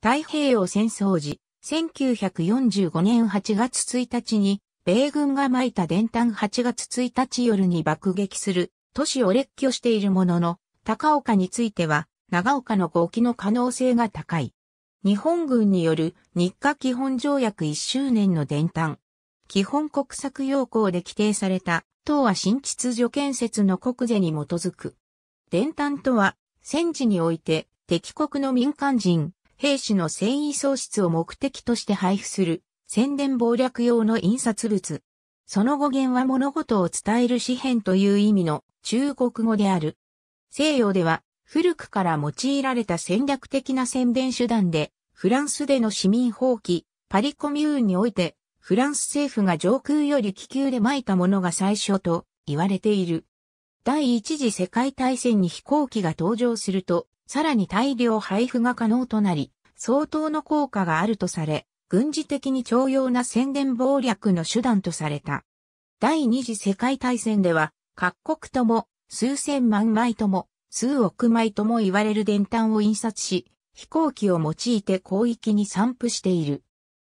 太平洋戦争時、1945年8月1日に、米軍が撒いた伝端8月1日夜に爆撃する都市を列挙しているものの、高岡については、長岡の後期の可能性が高い。日本軍による日課基本条約1周年の伝端。基本国策要項で規定された、党は新秩序建設の国税に基づく。伝端とは、戦時において敵国の民間人、兵士の繊維喪失を目的として配布する宣伝謀略用の印刷物。その語源は物事を伝える詩篇という意味の中国語である。西洋では古くから用いられた戦略的な宣伝手段で、フランスでの市民放棄、パリコミューンにおいて、フランス政府が上空より気球で撒いたものが最初と言われている。第一次世界大戦に飛行機が登場すると、さらに大量配布が可能となり、相当の効果があるとされ、軍事的に重要な宣伝謀略の手段とされた。第二次世界大戦では、各国とも、数千万枚とも、数億枚とも言われる伝端を印刷し、飛行機を用いて広域に散布している。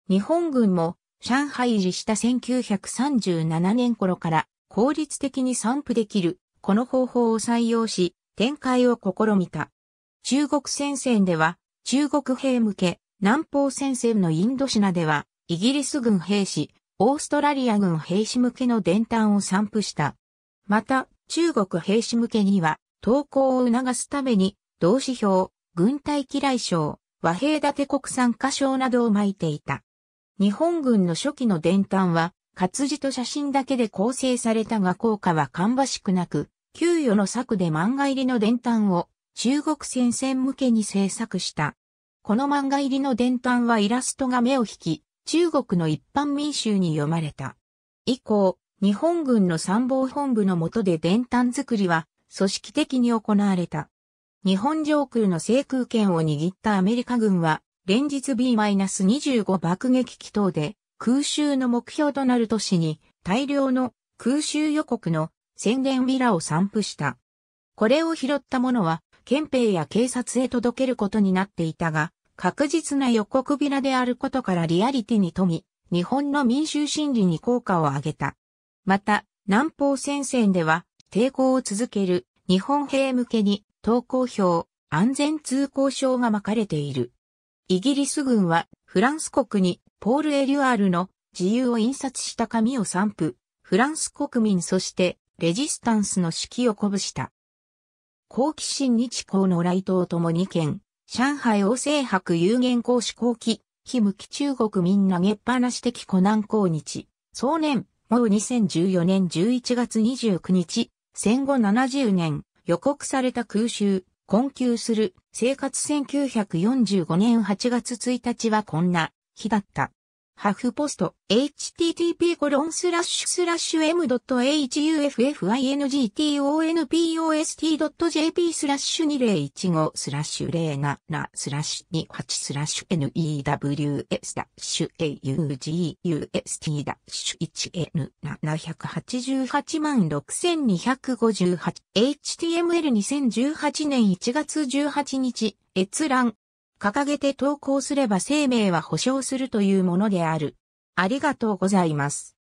日本軍も、上海入りした1937年頃から、効率的に散布できる、この方法を採用し、展開を試みた。中国戦線では、中国兵向け、南方戦線のインドシナでは、イギリス軍兵士、オーストラリア軍兵士向けの伝端を散布した。また、中国兵士向けには、投降を促すために、同志票、軍隊嫌い賞、和平立て国産化賞などを巻いていた。日本軍の初期の伝端は、活字と写真だけで構成されたが効果は芳しくなく、給与の策で漫画入りの伝端を中国戦線向けに制作した。この漫画入りの伝端はイラストが目を引き、中国の一般民衆に読まれた。以降、日本軍の参謀本部の下で伝端作りは組織的に行われた。日本上空の制空権を握ったアメリカ軍は、連日 B-25 爆撃機等で空襲の目標となる都市に大量の空襲予告の宣伝ビラを散布した。これを拾った者は憲兵や警察へ届けることになっていたが、確実な予告ビラであることからリアリティに富み、日本の民衆心理に効果を上げた。また、南方戦線では、抵抗を続ける日本兵向けに、投降票、安全通行証が巻かれている。イギリス軍は、フランス国に、ポール・エリュアールの自由を印刷した紙を散布、フランス国民そして、レジスタンスの指揮を鼓舞した。好奇心日光の来島とも2県、上海王政博有限公司後期、非無き中国民投げっぱなし的湖南抗日、総年、もう2014年11月29日、戦後70年、予告された空襲、困窮する、生活1945年8月1日はこんな日だった。ハフポスト、http://m.huffingtonpo s t j p スラッシュ2015スラッシュ07スラッシュ28スラッシュ news スラッシュ august ダッシュ 1n788 万 6258html2018 年1月18日閲覧掲げて投稿すれば生命は保証するというものである。ありがとうございます。